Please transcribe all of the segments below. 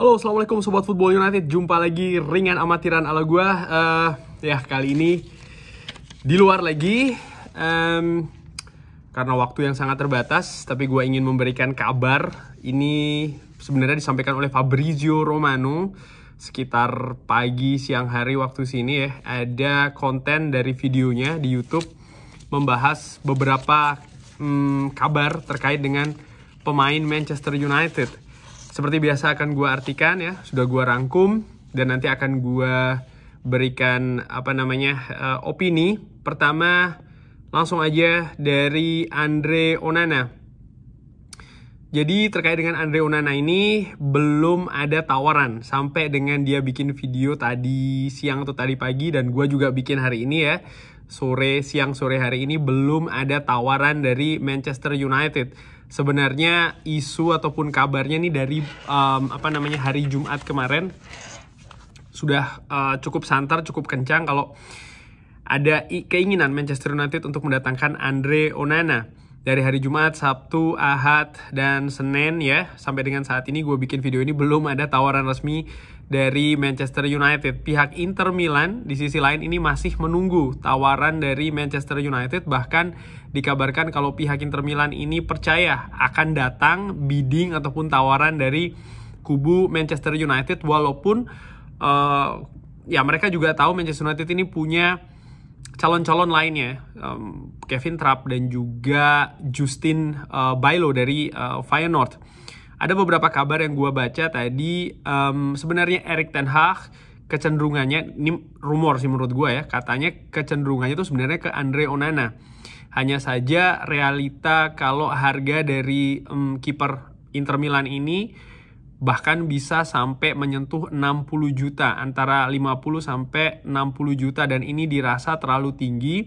Halo, assalamualaikum sobat Football United. Jumpa lagi ringan amatiran ala gue Uh, ya kali ini di luar lagi um, karena waktu yang sangat terbatas. Tapi gue ingin memberikan kabar ini sebenarnya disampaikan oleh Fabrizio Romano sekitar pagi siang hari waktu sini ya. Ada konten dari videonya di YouTube membahas beberapa um, kabar terkait dengan pemain Manchester United seperti biasa akan gue artikan ya, sudah gue rangkum dan nanti akan gue berikan apa namanya uh, opini. Pertama langsung aja dari Andre Onana. Jadi terkait dengan Andre Onana ini belum ada tawaran sampai dengan dia bikin video tadi siang atau tadi pagi dan gue juga bikin hari ini ya sore siang sore hari ini belum ada tawaran dari Manchester United sebenarnya isu ataupun kabarnya nih dari um, apa namanya hari Jumat kemarin sudah uh, cukup santar, cukup kencang kalau ada keinginan Manchester United untuk mendatangkan Andre Onana dari hari Jumat, Sabtu, Ahad, dan Senin ya. Sampai dengan saat ini gue bikin video ini belum ada tawaran resmi dari Manchester United. Pihak Inter Milan di sisi lain ini masih menunggu tawaran dari Manchester United. Bahkan dikabarkan kalau pihak Inter Milan ini percaya akan datang bidding ataupun tawaran dari kubu Manchester United. Walaupun uh, ya mereka juga tahu Manchester United ini punya calon-calon lainnya um, Kevin Trapp dan juga Justin uh, Bailo dari uh, Feyenoord. Ada beberapa kabar yang gue baca tadi um, sebenarnya Erik Ten Hag kecenderungannya ini rumor sih menurut gue ya katanya kecenderungannya itu sebenarnya ke Andre Onana. Hanya saja realita kalau harga dari um, kiper Inter Milan ini bahkan bisa sampai menyentuh 60 juta antara 50 sampai 60 juta dan ini dirasa terlalu tinggi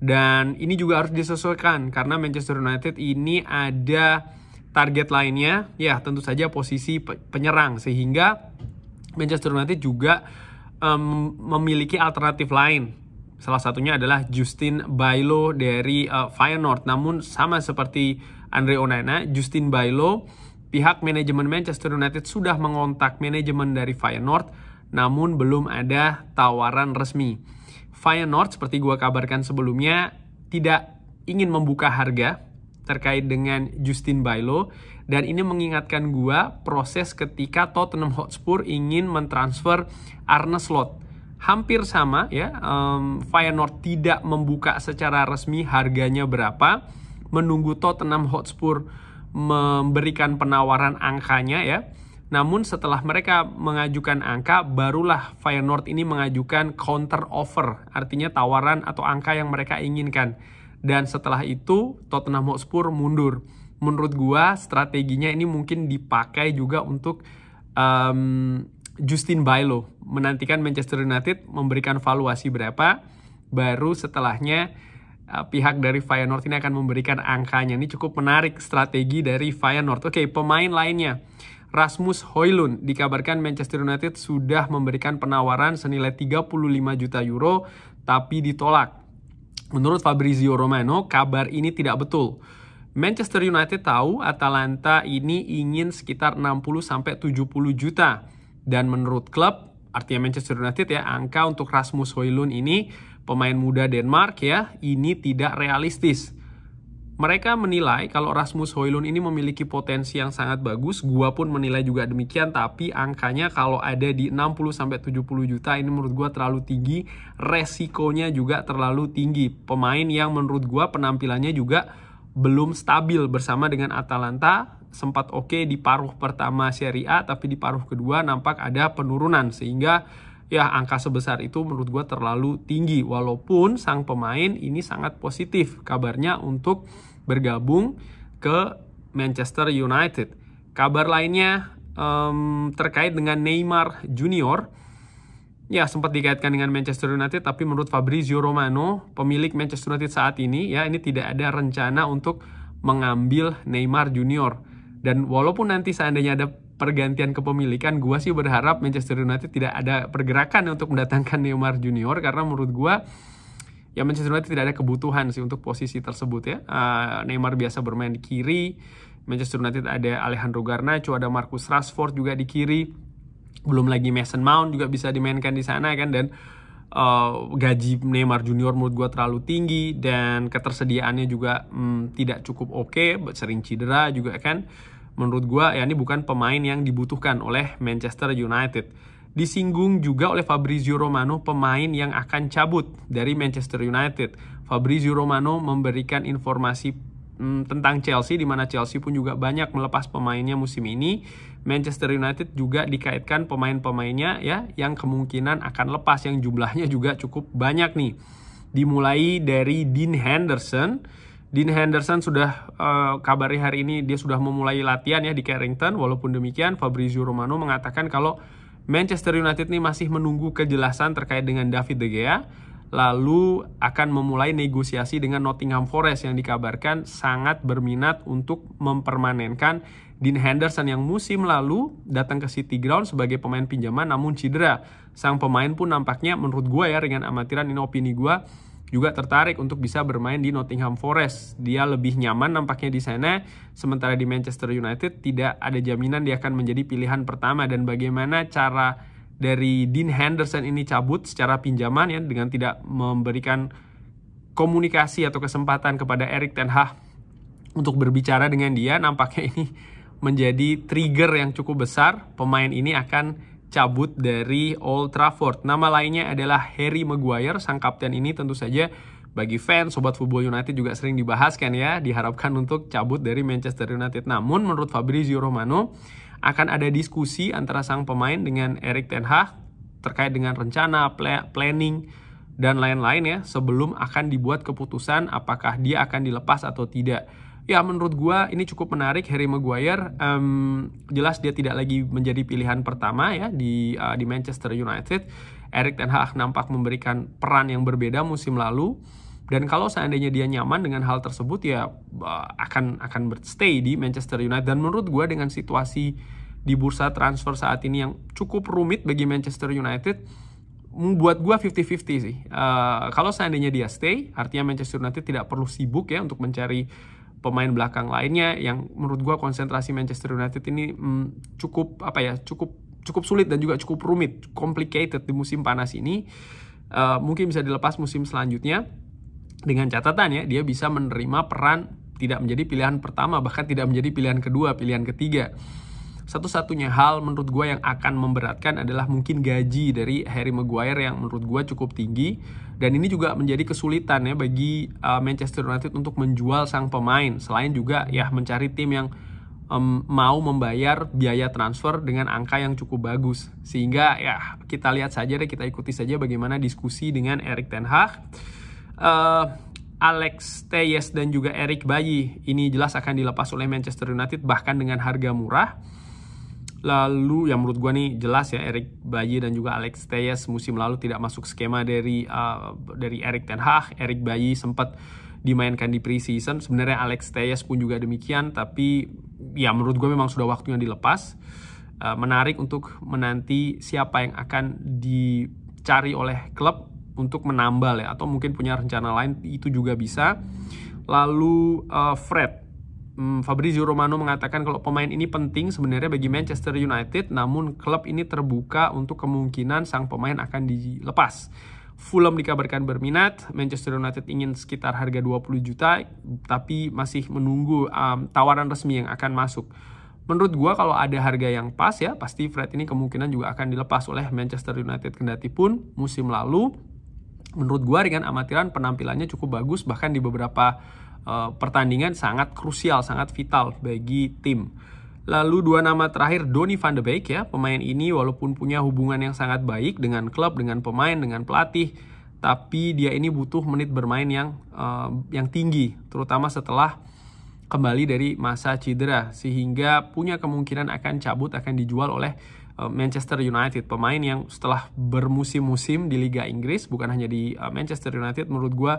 dan ini juga harus disesuaikan karena Manchester United ini ada target lainnya ya tentu saja posisi penyerang sehingga Manchester United juga um, memiliki alternatif lain salah satunya adalah Justin Bailo dari uh, Feyenoord namun sama seperti Andre Onana Justin Bailo Pihak manajemen Manchester United sudah mengontak manajemen dari Feyenoord, namun belum ada tawaran resmi. Feyenoord, seperti gua kabarkan sebelumnya, tidak ingin membuka harga terkait dengan Justin Bailo dan ini mengingatkan gua proses ketika Tottenham Hotspur ingin mentransfer Arne Slot hampir sama ya um, Feyenoord tidak membuka secara resmi harganya berapa menunggu Tottenham Hotspur memberikan penawaran angkanya ya. Namun setelah mereka mengajukan angka, barulah Feyenoord ini mengajukan counter offer, artinya tawaran atau angka yang mereka inginkan. Dan setelah itu Tottenham Hotspur mundur. Menurut gua strateginya ini mungkin dipakai juga untuk um, Justin Bailo menantikan Manchester United memberikan valuasi berapa, baru setelahnya Eh, pihak dari Feyenoord ini akan memberikan angkanya. Ini cukup menarik strategi dari Feyenoord. Oke, pemain lainnya. Rasmus Hoylund dikabarkan Manchester United sudah memberikan penawaran senilai 35 juta euro tapi ditolak. Menurut Fabrizio Romano, kabar ini tidak betul. Manchester United tahu Atalanta ini ingin sekitar 60 sampai 70 juta dan menurut klub artinya Manchester United ya angka untuk Rasmus Hoylund ini pemain muda Denmark ya, ini tidak realistis. Mereka menilai kalau Rasmus Hoylund ini memiliki potensi yang sangat bagus, gua pun menilai juga demikian, tapi angkanya kalau ada di 60-70 juta ini menurut gua terlalu tinggi, resikonya juga terlalu tinggi. Pemain yang menurut gua penampilannya juga belum stabil bersama dengan Atalanta, sempat oke okay di paruh pertama Serie A, tapi di paruh kedua nampak ada penurunan, sehingga ya angka sebesar itu menurut gue terlalu tinggi walaupun sang pemain ini sangat positif kabarnya untuk bergabung ke Manchester United. Kabar lainnya um, terkait dengan Neymar Junior ya sempat dikaitkan dengan Manchester United tapi menurut Fabrizio Romano pemilik Manchester United saat ini ya ini tidak ada rencana untuk mengambil Neymar Junior dan walaupun nanti seandainya ada pergantian kepemilikan gue sih berharap Manchester United tidak ada pergerakan untuk mendatangkan Neymar Junior karena menurut gue ya Manchester United tidak ada kebutuhan sih untuk posisi tersebut ya uh, Neymar biasa bermain di kiri Manchester United ada Alejandro Garnacho ada Marcus Rashford juga di kiri belum lagi Mason Mount juga bisa dimainkan di sana kan dan uh, gaji Neymar Junior menurut gue terlalu tinggi dan ketersediaannya juga hmm, tidak cukup oke okay, sering cedera juga kan menurut gue ya ini bukan pemain yang dibutuhkan oleh Manchester United. Disinggung juga oleh Fabrizio Romano pemain yang akan cabut dari Manchester United. Fabrizio Romano memberikan informasi hmm, tentang Chelsea di mana Chelsea pun juga banyak melepas pemainnya musim ini. Manchester United juga dikaitkan pemain-pemainnya ya yang kemungkinan akan lepas yang jumlahnya juga cukup banyak nih. Dimulai dari Dean Henderson Dean Henderson sudah uh, kabari hari ini dia sudah memulai latihan ya di Carrington. Walaupun demikian, Fabrizio Romano mengatakan kalau Manchester United ini masih menunggu kejelasan terkait dengan David de Gea, lalu akan memulai negosiasi dengan Nottingham Forest yang dikabarkan sangat berminat untuk mempermanenkan Dean Henderson yang musim lalu datang ke City Ground sebagai pemain pinjaman namun cedera. Sang pemain pun nampaknya menurut gue ya dengan amatiran ini opini gue juga tertarik untuk bisa bermain di Nottingham Forest. Dia lebih nyaman nampaknya di sana, sementara di Manchester United tidak ada jaminan dia akan menjadi pilihan pertama dan bagaimana cara dari Dean Henderson ini cabut secara pinjaman ya dengan tidak memberikan komunikasi atau kesempatan kepada Erik ten Hag untuk berbicara dengan dia nampaknya ini menjadi trigger yang cukup besar pemain ini akan cabut dari Old Trafford. Nama lainnya adalah Harry Maguire, sang kapten ini tentu saja bagi fans sobat football United juga sering dibahas kan ya, diharapkan untuk cabut dari Manchester United. Namun menurut Fabrizio Romano akan ada diskusi antara sang pemain dengan Erik ten Hag terkait dengan rencana, planning dan lain-lain ya sebelum akan dibuat keputusan apakah dia akan dilepas atau tidak ya menurut gue ini cukup menarik Harry Maguire um, jelas dia tidak lagi menjadi pilihan pertama ya di uh, di Manchester United Eric Ten Hag nampak memberikan peran yang berbeda musim lalu dan kalau seandainya dia nyaman dengan hal tersebut ya eh, akan akan berstay di Manchester United dan menurut gue dengan situasi di bursa transfer saat ini yang cukup rumit bagi Manchester United membuat gue 50-50 sih. Uh, kalau seandainya dia stay, artinya Manchester United tidak perlu sibuk ya untuk mencari pemain belakang lainnya yang menurut gue konsentrasi Manchester United ini hmm, cukup apa ya cukup cukup sulit dan juga cukup rumit complicated di musim panas ini uh, mungkin bisa dilepas musim selanjutnya dengan catatan ya dia bisa menerima peran tidak menjadi pilihan pertama bahkan tidak menjadi pilihan kedua pilihan ketiga satu-satunya hal menurut gue yang akan memberatkan adalah mungkin gaji dari Harry Maguire yang menurut gue cukup tinggi dan ini juga menjadi kesulitan ya bagi uh, Manchester United untuk menjual sang pemain selain juga ya mencari tim yang um, mau membayar biaya transfer dengan angka yang cukup bagus. Sehingga ya kita lihat saja deh, kita ikuti saja bagaimana diskusi dengan Erik Ten Hag. Uh, Alex Teyes dan juga Erik Bayi ini jelas akan dilepas oleh Manchester United bahkan dengan harga murah. Lalu yang menurut gue nih jelas ya Eric Bayi dan juga Alex Tejas musim lalu tidak masuk skema dari uh, dari Eric Ten Hag. Eric Bayi sempat dimainkan di preseason. Sebenarnya Alex Tejas pun juga demikian, tapi ya menurut gue memang sudah waktunya dilepas. Uh, menarik untuk menanti siapa yang akan dicari oleh klub untuk menambal ya atau mungkin punya rencana lain itu juga bisa. Lalu uh, Fred hmm, Fabrizio Romano mengatakan kalau pemain ini penting sebenarnya bagi Manchester United, namun klub ini terbuka untuk kemungkinan sang pemain akan dilepas. Fulham dikabarkan berminat, Manchester United ingin sekitar harga 20 juta, tapi masih menunggu um, tawaran resmi yang akan masuk. Menurut gue kalau ada harga yang pas ya, pasti Fred ini kemungkinan juga akan dilepas oleh Manchester United kendati pun musim lalu. Menurut gue dengan amatiran penampilannya cukup bagus, bahkan di beberapa Eh, pertandingan sangat krusial, sangat vital bagi tim. Lalu dua nama terakhir Donny van de Beek ya, pemain ini walaupun punya hubungan yang sangat baik dengan klub, dengan pemain, dengan pelatih, tapi dia ini butuh menit bermain yang uh, yang tinggi, terutama setelah kembali dari masa cedera sehingga punya kemungkinan akan cabut akan dijual oleh eh, Manchester United pemain yang setelah bermusim-musim di Liga Inggris bukan hanya di Manchester United menurut gue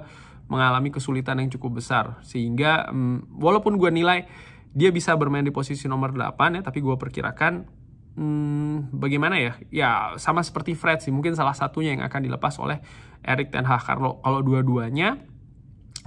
mengalami kesulitan yang cukup besar sehingga um, walaupun gue nilai dia bisa bermain di posisi nomor 8 ya tapi gue perkirakan hmm, bagaimana ya? Ya sama seperti Fred sih, mungkin salah satunya yang akan dilepas oleh Erik Ten Hag. Kalau kalau dua-duanya,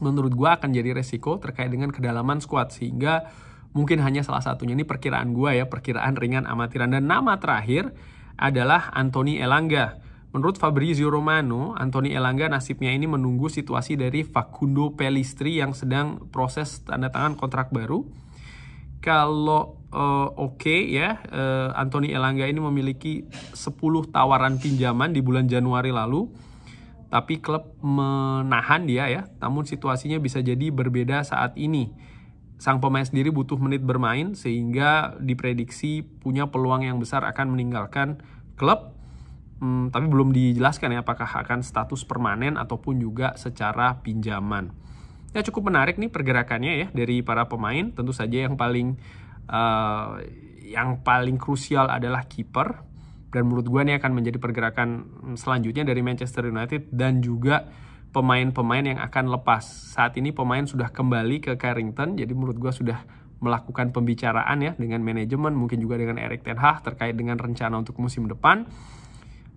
menurut gue akan jadi resiko terkait dengan kedalaman squad sehingga mungkin hanya salah satunya ini perkiraan gue ya, perkiraan ringan amatiran dan nama terakhir adalah Anthony Elanga. Menurut Fabrizio Romano, Anthony Elanga nasibnya ini menunggu situasi dari Facundo Pelistri yang sedang proses tanda tangan kontrak baru. Kalau uh, oke okay, ya, uh, Anthony Elanga ini memiliki 10 tawaran pinjaman di bulan Januari lalu. Tapi klub menahan dia ya, namun situasinya bisa jadi berbeda saat ini. Sang pemain sendiri butuh menit bermain sehingga diprediksi punya peluang yang besar akan meninggalkan klub hmm, tapi belum dijelaskan ya apakah akan status permanen ataupun juga secara pinjaman. Ya cukup menarik nih pergerakannya ya dari para pemain. Tentu saja yang paling uh, yang paling krusial adalah kiper dan menurut gue ini akan menjadi pergerakan hmm, selanjutnya dari Manchester United dan juga pemain-pemain yang akan lepas. Saat ini pemain sudah kembali ke Carrington, jadi menurut gue sudah melakukan pembicaraan ya dengan manajemen, mungkin juga dengan Erik Ten Hag terkait dengan rencana untuk musim depan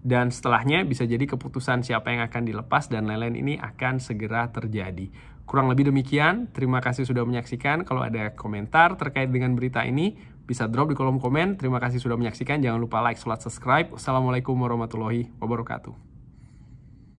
dan setelahnya bisa jadi keputusan siapa yang akan dilepas dan lain-lain ini akan segera terjadi. Kurang lebih demikian, terima kasih sudah menyaksikan. Kalau ada komentar terkait dengan berita ini, bisa drop di kolom komen. Terima kasih sudah menyaksikan. Jangan lupa like, sholat, subscribe. Assalamualaikum warahmatullahi wabarakatuh.